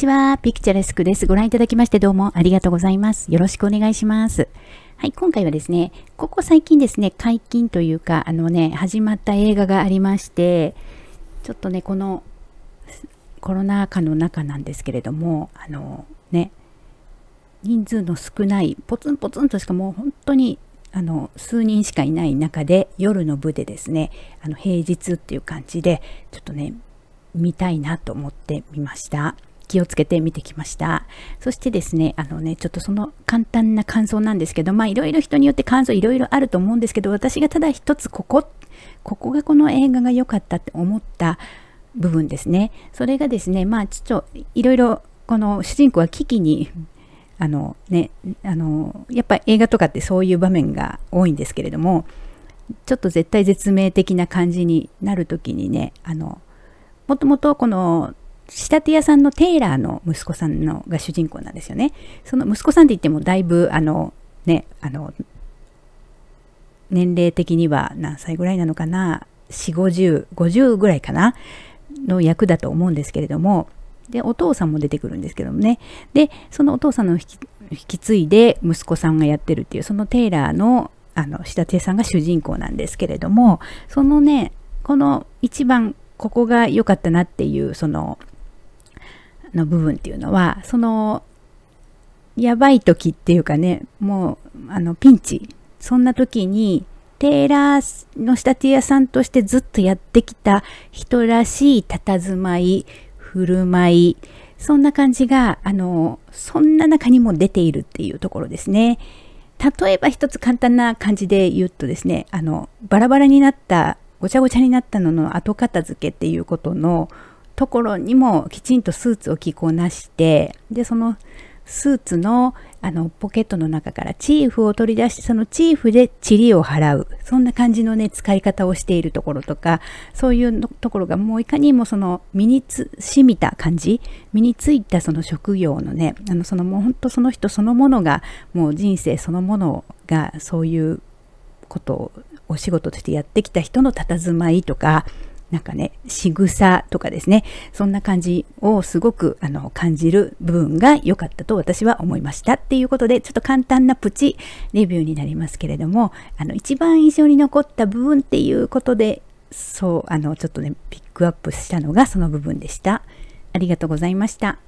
ちは。ピクチャレスクです。ご覧いただきましてどうもありがとうございます。よろしくお願いします。はい、今回はですね、ここ最近ですね、解禁というか、あのね、始まった映画がありまして、ちょっとね、このコロナ禍の中なんですけれども、あのね、人数の少ない、ポツンポツンとしかもう本当にあの数人しかいない中で夜の部でですねあの平日っていう感じでちょっとね見たいなと思ってみました。気をつけて見てきました。そしてですね、あのね、ちょっとその簡単な感想なんですけど、まあいろいろ人によって感想いろいろあると思うんですけど、私がただ一つここ、ここがこの映画が良かったって思った部分ですね。それがですね、まあちょっといろいろこの主人公は危機に、あのね、あの、やっぱ映画とかってそういう場面が多いんですけれども、ちょっと絶対絶命的な感じになる時にね、あの、もともとこの仕立て屋さんのテイラーの息子さんのが主人公なんですよね。その息子さんって言ってもだいぶあのねあの年齢的には何歳ぐらいなのかな4 5 0 50ぐらいかなの役だと思うんですけれどもでお父さんも出てくるんですけどもねでそのお父さんの引き引き継いで息子さんがやってるっていうそのテイラーのあの仕立て屋さんが主人公なんですけれどもそのねこの一番ここが良かったなっていうそのの部分っていうのはそのやばい時っていうかねもうあのピンチそんな時にテーラーの仕立て屋さんとしてずっとやってきた人らしい佇まい振る舞いそんな感じがあのそんな中にも出ているっていうところですね。例えば一つ簡単な感じで言うとですねあのバラバラになったごちゃごちゃになったのの後片付けっていうことのところにもきちんとスーツを着こなしてでそのスーツのあのポケットの中からチーフを取り出してそのチーフでリを払うそんな感じのね使い方をしているところとかそういうところがもういかにもその身につしみた感じ身についたその職業のねあのそのもうほんとその人そのものがもう人生そのものがそういうことをお仕事としてやってきた人の佇まいとかなんかね、仕草とかですね、そんな感じをすごくあの感じる部分が良かったと私は思いましたっていうことで、ちょっと簡単なプチレビューになりますけれども、あの一番印象に残った部分っていうことで、そう、あのちょっとね、ピックアップしたのがその部分でした。ありがとうございました。